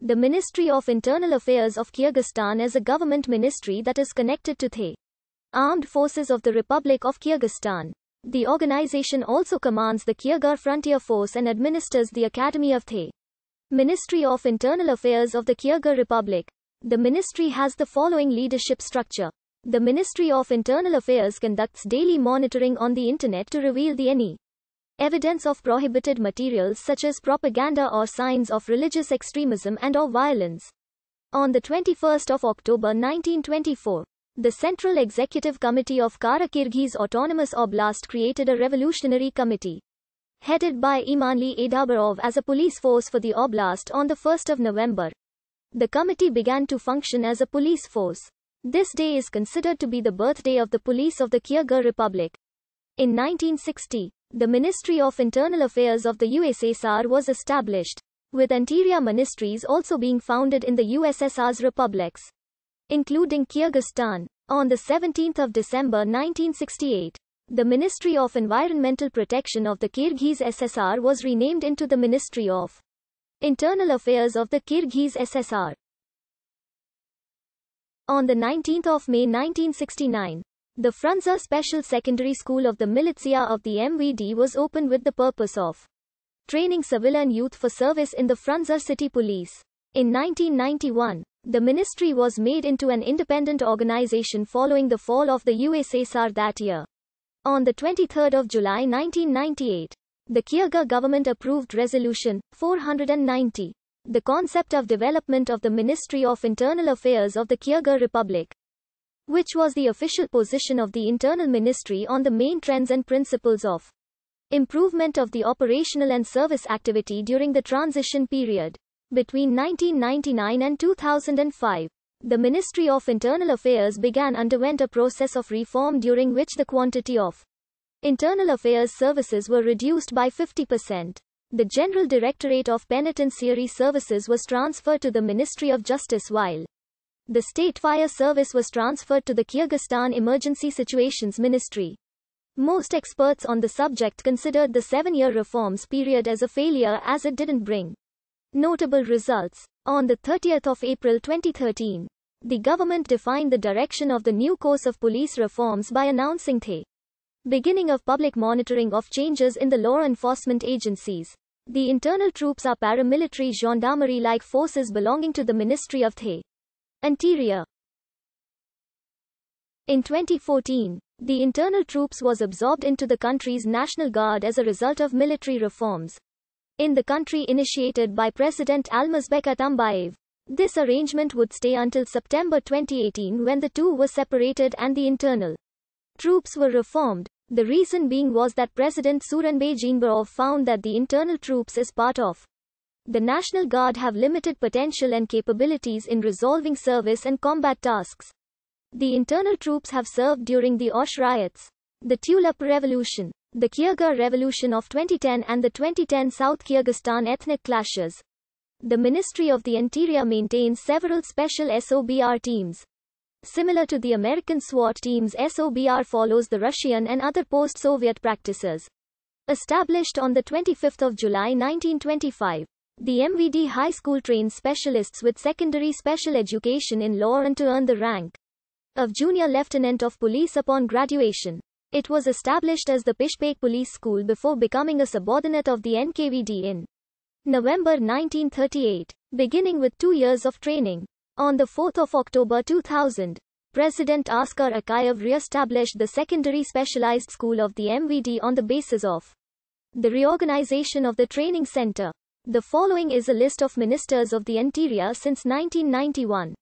The Ministry of Internal Affairs of Kyrgyzstan is a government ministry that is connected to the Armed Forces of the Republic of Kyrgyzstan. The organization also commands the Kyrgyz Frontier Force and administers the Academy of the Ministry of Internal Affairs of the Kyrgyz Republic. The ministry has the following leadership structure. The Ministry of Internal Affairs conducts daily monitoring on the internet to reveal the any evidence of prohibited materials such as propaganda or signs of religious extremism and or violence. On the 21st of October 1924, the Central Executive Committee of Karakirghiz Autonomous Oblast created a revolutionary committee headed by Imanli Idabarov as a police force for the oblast on the 1st of November. The committee began to function as a police force. This day is considered to be the birthday of the police of the Kyrgyz Republic. In 1960, the Ministry of Internal Affairs of the USSR was established, with interior ministries also being founded in the USSR's republics, including Kyrgyzstan. On 17 December 1968, the Ministry of Environmental Protection of the Kyrgyz SSR was renamed into the Ministry of Internal Affairs of the Kyrgyz SSR. On 19 May 1969, the Frunza Special Secondary School of the Militia of the MVD was opened with the purpose of training civilian youth for service in the Frunza City Police. In 1991, the ministry was made into an independent organization following the fall of the USSR that year. On 23 July 1998, the Kyrgyz government approved Resolution 490, the concept of development of the Ministry of Internal Affairs of the Kyrgyz Republic which was the official position of the internal ministry on the main trends and principles of improvement of the operational and service activity during the transition period. Between 1999 and 2005, the Ministry of Internal Affairs began underwent a process of reform during which the quantity of internal affairs services were reduced by 50%. The General Directorate of Penitentiary Services was transferred to the Ministry of Justice while the state fire service was transferred to the Kyrgyzstan Emergency Situations Ministry. Most experts on the subject considered the seven-year reforms period as a failure as it didn't bring notable results. On 30 April 2013, the government defined the direction of the new course of police reforms by announcing the beginning of public monitoring of changes in the law enforcement agencies. The internal troops are paramilitary gendarmerie-like forces belonging to the Ministry of the Anterior In 2014, the internal troops was absorbed into the country's National Guard as a result of military reforms in the country initiated by President Almazbek Atambayev. This arrangement would stay until September 2018 when the two were separated and the internal troops were reformed. The reason being was that President Suranbay Jinbarov found that the internal troops is part of the National Guard have limited potential and capabilities in resolving service and combat tasks. The internal troops have served during the Osh riots, the Tulip Revolution, the Kyrgyz Revolution of 2010 and the 2010 South Kyrgyzstan ethnic clashes. The Ministry of the Interior maintains several special SOBR teams. Similar to the American SWAT teams, SOBR follows the Russian and other post-Soviet practices. Established on 25 July 1925. The MVD High School trains specialists with secondary special education in law and to earn the rank of Junior Lieutenant of Police upon graduation. It was established as the Pishpek Police School before becoming a subordinate of the NKVD in November 1938, beginning with two years of training. On 4 October 2000, President Askar Akayev re-established the secondary specialized school of the MVD on the basis of the reorganization of the training center. The following is a list of ministers of the interior since 1991.